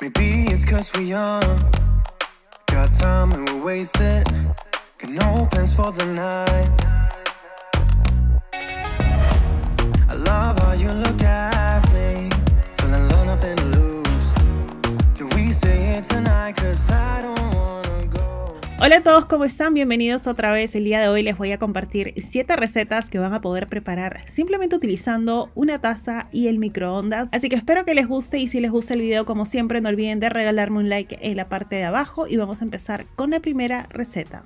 Maybe it's cause we young Got time and we're wasted Got no plans for the night Hola a todos, ¿cómo están? Bienvenidos otra vez. El día de hoy les voy a compartir 7 recetas que van a poder preparar simplemente utilizando una taza y el microondas. Así que espero que les guste y si les gusta el video, como siempre, no olviden de regalarme un like en la parte de abajo y vamos a empezar con la primera receta.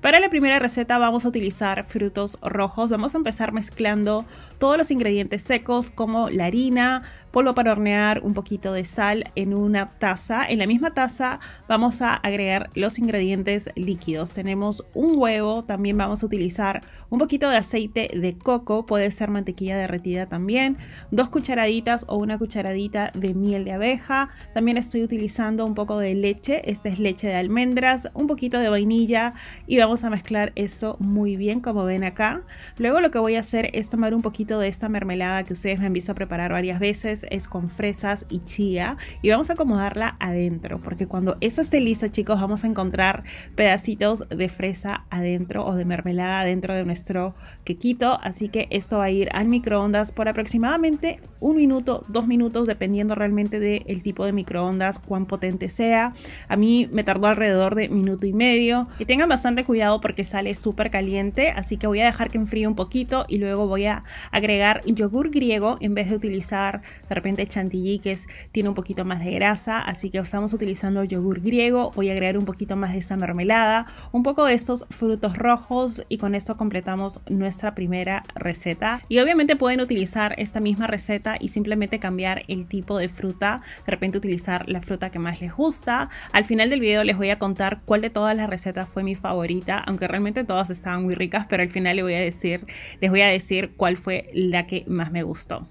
Para la primera receta vamos a utilizar frutos rojos. Vamos a empezar mezclando todos los ingredientes secos como la harina, polvo para hornear, un poquito de sal en una taza. En la misma taza vamos a agregar los ingredientes líquidos. Tenemos un huevo, también vamos a utilizar un poquito de aceite de coco, puede ser mantequilla derretida también, dos cucharaditas o una cucharadita de miel de abeja. También estoy utilizando un poco de leche, esta es leche de almendras, un poquito de vainilla y vamos a mezclar eso muy bien como ven acá. Luego lo que voy a hacer es tomar un poquito de esta mermelada que ustedes me han visto preparar varias veces es con fresas y chía y vamos a acomodarla adentro porque cuando esta esté listo chicos vamos a encontrar pedacitos de fresa adentro o de mermelada adentro de nuestro quequito así que esto va a ir al microondas por aproximadamente un minuto dos minutos dependiendo realmente del tipo de microondas cuán potente sea a mí me tardó alrededor de minuto y medio y tengan bastante cuidado porque sale súper caliente así que voy a dejar que enfríe un poquito y luego voy a agregar yogur griego en vez de utilizar repente chantilly que tiene un poquito más de grasa, así que estamos utilizando yogur griego, voy a agregar un poquito más de esa mermelada, un poco de estos frutos rojos y con esto completamos nuestra primera receta. Y obviamente pueden utilizar esta misma receta y simplemente cambiar el tipo de fruta, de repente utilizar la fruta que más les gusta. Al final del video les voy a contar cuál de todas las recetas fue mi favorita, aunque realmente todas estaban muy ricas, pero al final les voy a decir, les voy a decir cuál fue la que más me gustó.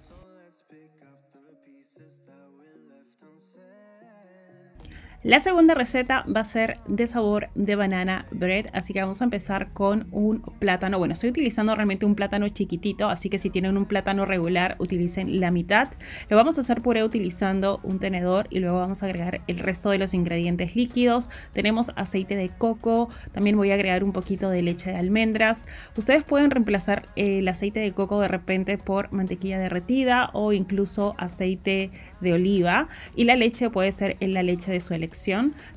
La segunda receta va a ser de sabor de banana bread, así que vamos a empezar con un plátano. Bueno, estoy utilizando realmente un plátano chiquitito, así que si tienen un plátano regular, utilicen la mitad. Lo vamos a hacer puré utilizando un tenedor y luego vamos a agregar el resto de los ingredientes líquidos. Tenemos aceite de coco, también voy a agregar un poquito de leche de almendras. Ustedes pueden reemplazar el aceite de coco de repente por mantequilla derretida o incluso aceite de oliva y la leche puede ser en la leche de su elección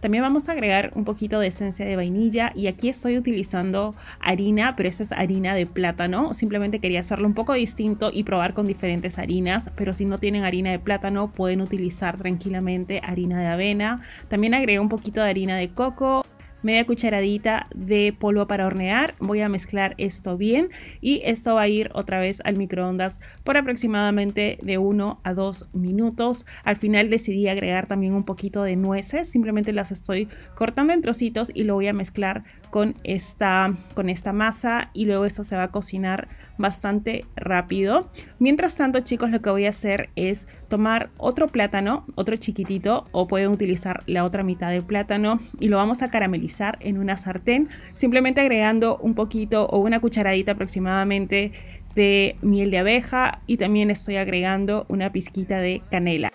también vamos a agregar un poquito de esencia de vainilla y aquí estoy utilizando harina, pero esta es harina de plátano. Simplemente quería hacerlo un poco distinto y probar con diferentes harinas, pero si no tienen harina de plátano pueden utilizar tranquilamente harina de avena. También agregué un poquito de harina de coco media cucharadita de polvo para hornear. Voy a mezclar esto bien y esto va a ir otra vez al microondas por aproximadamente de 1 a 2 minutos. Al final decidí agregar también un poquito de nueces, simplemente las estoy cortando en trocitos y lo voy a mezclar con esta, con esta masa y luego esto se va a cocinar bastante rápido. Mientras tanto chicos lo que voy a hacer es tomar otro plátano, otro chiquitito o pueden utilizar la otra mitad del plátano y lo vamos a caramelizar en una sartén simplemente agregando un poquito o una cucharadita aproximadamente de miel de abeja y también estoy agregando una pizquita de canela.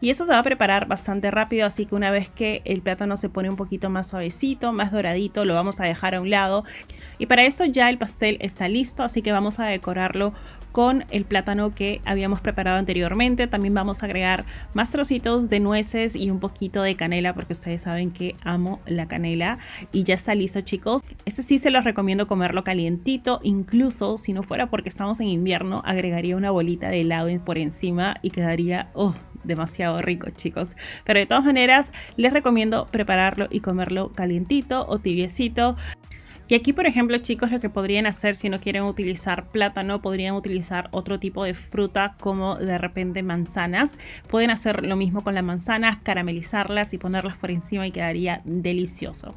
Y eso se va a preparar bastante rápido, así que una vez que el plátano se pone un poquito más suavecito, más doradito, lo vamos a dejar a un lado. Y para eso ya el pastel está listo, así que vamos a decorarlo con el plátano que habíamos preparado anteriormente. También vamos a agregar más trocitos de nueces y un poquito de canela porque ustedes saben que amo la canela. Y ya está listo chicos. Este sí se los recomiendo comerlo calientito. Incluso si no fuera porque estamos en invierno agregaría una bolita de helado por encima y quedaría oh, demasiado rico, chicos. Pero de todas maneras, les recomiendo prepararlo y comerlo calientito o tibiecito. Y aquí, por ejemplo, chicos, lo que podrían hacer si no quieren utilizar plátano, podrían utilizar otro tipo de fruta como de repente manzanas. Pueden hacer lo mismo con las manzanas, caramelizarlas y ponerlas por encima y quedaría delicioso.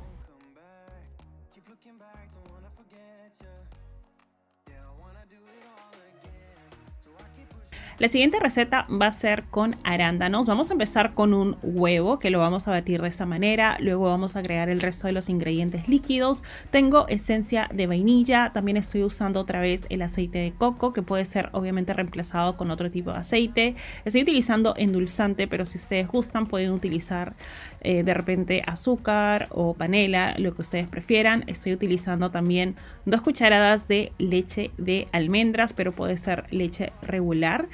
La siguiente receta va a ser con arándanos. Vamos a empezar con un huevo que lo vamos a batir de esa manera. Luego vamos a agregar el resto de los ingredientes líquidos. Tengo esencia de vainilla. También estoy usando otra vez el aceite de coco que puede ser obviamente reemplazado con otro tipo de aceite. Estoy utilizando endulzante, pero si ustedes gustan pueden utilizar eh, de repente azúcar o panela, lo que ustedes prefieran. Estoy utilizando también dos cucharadas de leche de almendras, pero puede ser leche regular.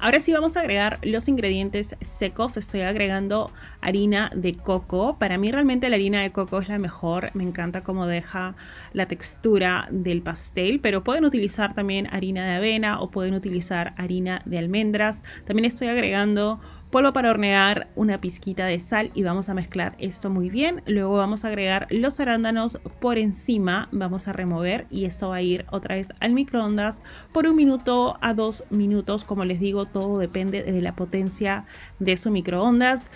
Ahora sí vamos a agregar los ingredientes secos. Estoy agregando harina de coco. Para mí realmente la harina de coco es la mejor. Me encanta cómo deja la textura del pastel. Pero pueden utilizar también harina de avena o pueden utilizar harina de almendras. También estoy agregando polvo para hornear, una pizquita de sal y vamos a mezclar esto muy bien. Luego vamos a agregar los arándanos por encima. Vamos a remover y esto va a ir otra vez al microondas por un minuto a dos minutos. Como les digo, todo depende de la potencia de su microondas.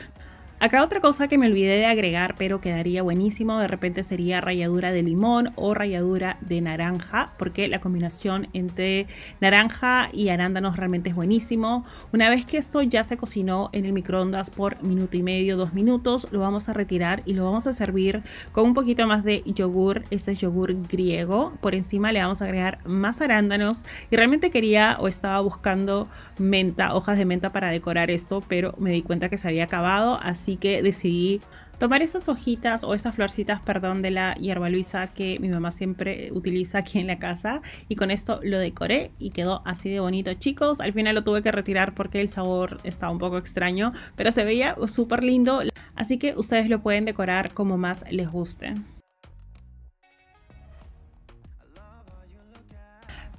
Acá otra cosa que me olvidé de agregar, pero quedaría buenísimo, de repente sería ralladura de limón o ralladura de naranja, porque la combinación entre naranja y arándanos realmente es buenísimo. Una vez que esto ya se cocinó en el microondas por minuto y medio, dos minutos, lo vamos a retirar y lo vamos a servir con un poquito más de yogur, este es yogur griego. Por encima le vamos a agregar más arándanos y realmente quería o estaba buscando menta, hojas de menta para decorar esto, pero me di cuenta que se había acabado, así así que decidí tomar esas hojitas o esas florcitas, perdón, de la hierba luisa que mi mamá siempre utiliza aquí en la casa y con esto lo decoré y quedó así de bonito. Chicos, al final lo tuve que retirar porque el sabor estaba un poco extraño, pero se veía súper lindo, así que ustedes lo pueden decorar como más les guste.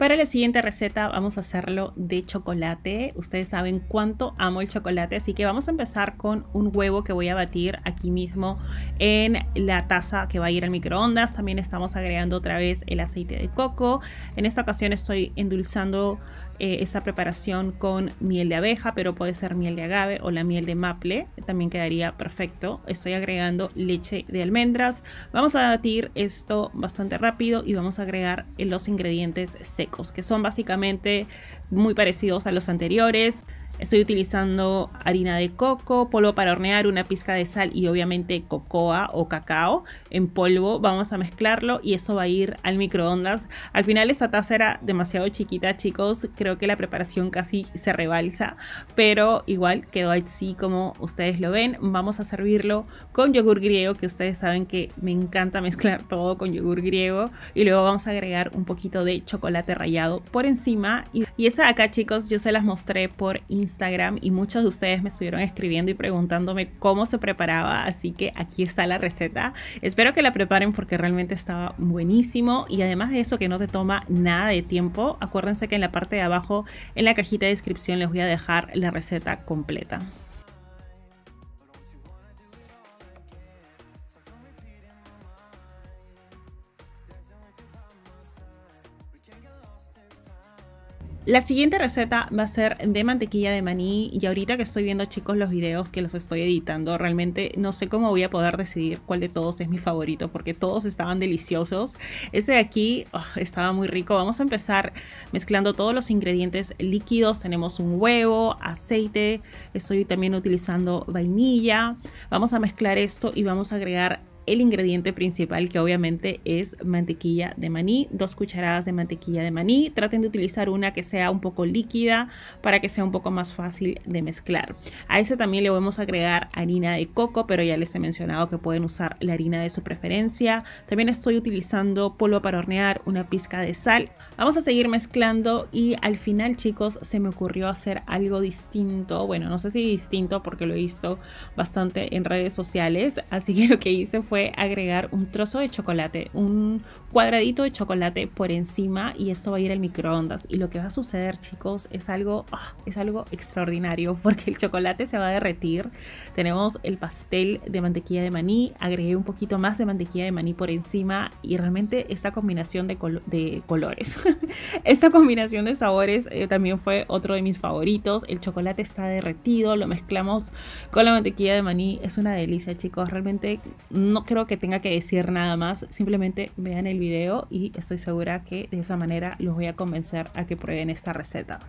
Para la siguiente receta vamos a hacerlo de chocolate. Ustedes saben cuánto amo el chocolate, así que vamos a empezar con un huevo que voy a batir aquí mismo en la taza que va a ir al microondas. También estamos agregando otra vez el aceite de coco. En esta ocasión estoy endulzando eh, esa preparación con miel de abeja, pero puede ser miel de agave o la miel de maple, también quedaría perfecto. Estoy agregando leche de almendras. Vamos a batir esto bastante rápido y vamos a agregar eh, los ingredientes secos, que son básicamente muy parecidos a los anteriores. Estoy utilizando harina de coco, polvo para hornear, una pizca de sal y obviamente cocoa o cacao en polvo. Vamos a mezclarlo y eso va a ir al microondas. Al final esta taza era demasiado chiquita, chicos. Creo que la preparación casi se rebalsa, pero igual quedó así como ustedes lo ven. Vamos a servirlo con yogur griego, que ustedes saben que me encanta mezclar todo con yogur griego. Y luego vamos a agregar un poquito de chocolate rallado por encima y y esta acá, chicos, yo se las mostré por Instagram y muchos de ustedes me estuvieron escribiendo y preguntándome cómo se preparaba, así que aquí está la receta. Espero que la preparen porque realmente estaba buenísimo y además de eso que no te toma nada de tiempo, acuérdense que en la parte de abajo, en la cajita de descripción, les voy a dejar la receta completa. La siguiente receta va a ser de mantequilla de maní y ahorita que estoy viendo chicos los videos que los estoy editando, realmente no sé cómo voy a poder decidir cuál de todos es mi favorito porque todos estaban deliciosos. Este de aquí ah, estaba muy rico. Vamos a empezar mezclando todos los ingredientes líquidos. Tenemos un huevo, aceite, estoy también utilizando vainilla. Vamos a mezclar esto y vamos a agregar el ingrediente principal que obviamente es mantequilla de maní, dos cucharadas de mantequilla de maní. Traten de utilizar una que sea un poco líquida para que sea un poco más fácil de mezclar. A ese también le vamos a agregar harina de coco, pero ya les he mencionado que pueden usar la harina de su preferencia. También estoy utilizando polvo para hornear, una pizca de sal. Vamos a seguir mezclando y al final chicos se me ocurrió hacer algo distinto. Bueno, no sé si distinto porque lo he visto bastante en redes sociales, así que lo que hice fue fue agregar un trozo de chocolate, un cuadradito de chocolate por encima y esto va a ir al microondas. Y lo que va a suceder, chicos, es algo, ah, es algo extraordinario porque el chocolate se va a derretir. Tenemos el pastel de mantequilla de maní, agregué un poquito más de mantequilla de maní por encima y realmente esta combinación de, colores, esta combinación de sabores eh, también fue otro de mis favoritos. El chocolate está derretido, lo mezclamos con la mantequilla de maní, es una delicia, chicos. Realmente no creo que tenga que decir nada más, simplemente vean el video y estoy segura que de esa manera los voy a convencer a que prueben esta receta.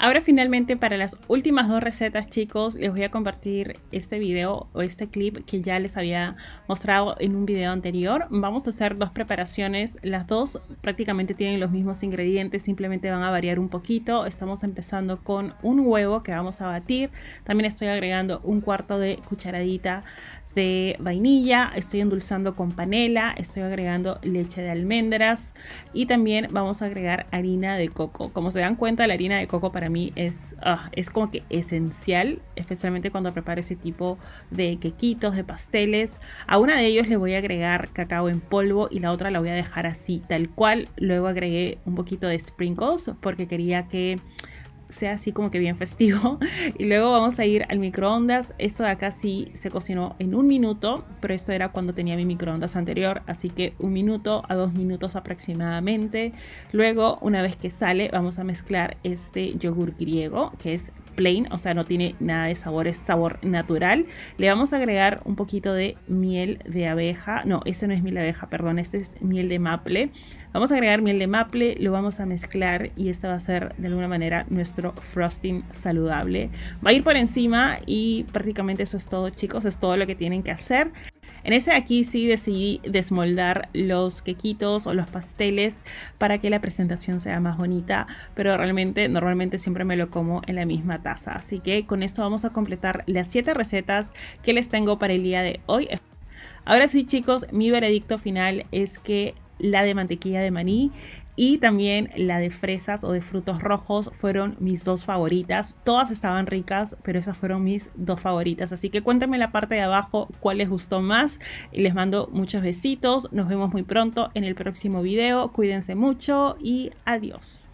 Ahora finalmente para las últimas dos recetas chicos les voy a compartir este video o este clip que ya les había mostrado en un video anterior. Vamos a hacer dos preparaciones, las dos prácticamente tienen los mismos ingredientes, simplemente van a variar un poquito. Estamos empezando con un huevo que vamos a batir, también estoy agregando un cuarto de cucharadita de vainilla, estoy endulzando con panela, estoy agregando leche de almendras y también vamos a agregar harina de coco. Como se dan cuenta, la harina de coco para mí es, ah, es como que esencial, especialmente cuando preparo ese tipo de quequitos, de pasteles. A una de ellos le voy a agregar cacao en polvo y la otra la voy a dejar así, tal cual. Luego agregué un poquito de sprinkles porque quería que sea así como que bien festivo. Y luego vamos a ir al microondas. Esto de acá sí se cocinó en un minuto, pero esto era cuando tenía mi microondas anterior, así que un minuto a dos minutos aproximadamente. Luego, una vez que sale, vamos a mezclar este yogur griego, que es plain, o sea, no tiene nada de sabor, es sabor natural. Le vamos a agregar un poquito de miel de abeja. No, ese no es miel de abeja, perdón, este es miel de maple. Vamos a agregar miel de maple, lo vamos a mezclar y este va a ser de alguna manera nuestro frosting saludable. Va a ir por encima y prácticamente eso es todo chicos, es todo lo que tienen que hacer. En ese aquí sí decidí desmoldar los quequitos o los pasteles para que la presentación sea más bonita, pero realmente normalmente siempre me lo como en la misma taza. Así que con esto vamos a completar las 7 recetas que les tengo para el día de hoy. Ahora sí chicos, mi veredicto final es que la de mantequilla de maní y también la de fresas o de frutos rojos fueron mis dos favoritas. Todas estaban ricas, pero esas fueron mis dos favoritas. Así que cuéntenme en la parte de abajo cuál les gustó más. Y les mando muchos besitos. Nos vemos muy pronto en el próximo video. Cuídense mucho y adiós.